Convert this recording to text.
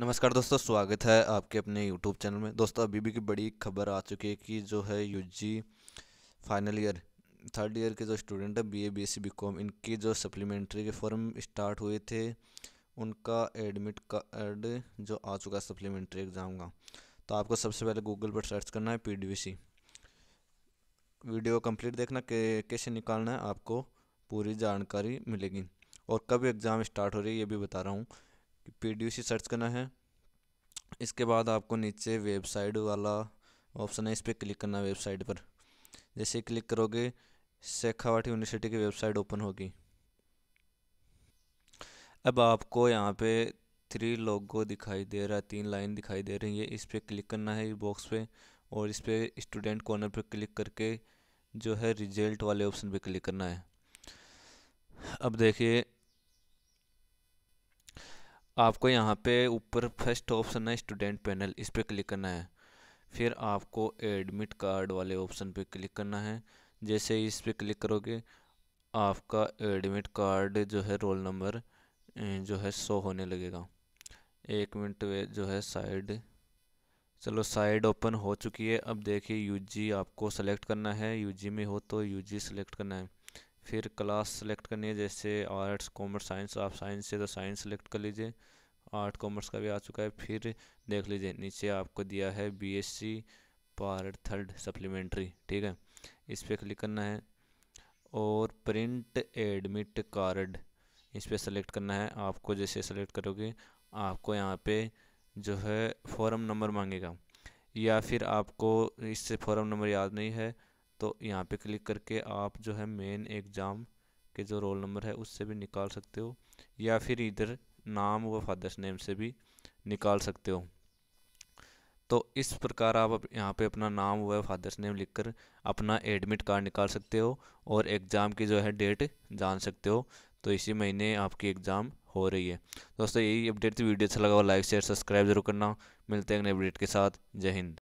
नमस्कार दोस्तों स्वागत है आपके अपने यूट्यूब चैनल में दोस्तों अभी भी की बड़ी खबर आ चुकी है कि जो है जी फाइनल ईयर थर्ड ईयर के जो स्टूडेंट है सी बी कॉम इनकी जो सप्लीमेंट्री के फॉर्म स्टार्ट हुए थे उनका एडमिट कार्ड जो आ चुका है सप्लीमेंट्री एग्ज़ाम का तो आपको सबसे पहले गूगल पर सर्च करना है पी वीडियो कंप्लीट देखना कैसे निकालना है आपको पूरी जानकारी मिलेगी और कब एग्ज़ाम स्टार्ट हो रही है ये भी बता रहा हूँ पी डी सी सर्च करना है इसके बाद आपको नीचे वेबसाइट वाला ऑप्शन है इस पर क्लिक करना है वेबसाइट पर जैसे क्लिक करोगे शेखावाटी यूनिवर्सिटी की वेबसाइट ओपन होगी अब आपको यहाँ पे थ्री लोगो दिखाई दे रहा है तीन लाइन दिखाई दे रही है इस पर क्लिक करना है इस बॉक्स पे और इस पर स्टूडेंट कॉर्नर पर क्लिक करके जो है रिजल्ट वाले ऑप्शन पे क्लिक करना है अब देखिए आपको यहाँ पे ऊपर फर्स्ट ऑप्शन है स्टूडेंट पैनल इस पर क्लिक करना है फिर आपको एडमिट कार्ड वाले ऑप्शन पे क्लिक करना है जैसे इस पर क्लिक करोगे आपका एडमिट कार्ड जो है रोल नंबर जो है शो होने लगेगा एक मिनट जो है साइड चलो साइड ओपन हो चुकी है अब देखिए यूजी आपको सेलेक्ट करना है यूजी में हो तो यूजी सेलेक्ट करना है फिर क्लास सेलेक्ट करनी है जैसे आर्ट्स कॉमर्स साइंस आप साइंस से तो साइंस सेलेक्ट कर लीजिए आर्ट कॉमर्स का भी आ चुका है फिर देख लीजिए नीचे आपको दिया है बीएससी पार्ट थर्ड सप्लीमेंट्री ठीक है इस पर क्लिक करना है और प्रिंट एडमिट कार्ड इस पर सेलेक्ट करना है आपको जैसे सेलेक्ट करोगे आपको यहाँ पे जो है फॉर्म नंबर मांगेगा या फिर आपको इससे फॉर्म नंबर याद नहीं है तो यहाँ पे क्लिक करके आप जो है मेन एग्ज़ाम के जो रोल नंबर है उससे भी निकाल सकते हो या फिर इधर नाम व फादर्स नेम से भी निकाल सकते हो तो इस प्रकार आप यहाँ पे अपना नाम व फादर्स नेम लिखकर अपना एडमिट कार्ड निकाल सकते हो और एग्ज़ाम की जो है डेट जान सकते हो तो इसी महीने आपकी एग्ज़ाम हो रही है दोस्तों यही अपडेट थी वीडियो अच्छा लगा हो लाइक शेयर सब्सक्राइब जरूर करना मिलते हैं अगले अपडेट के साथ जय हिंद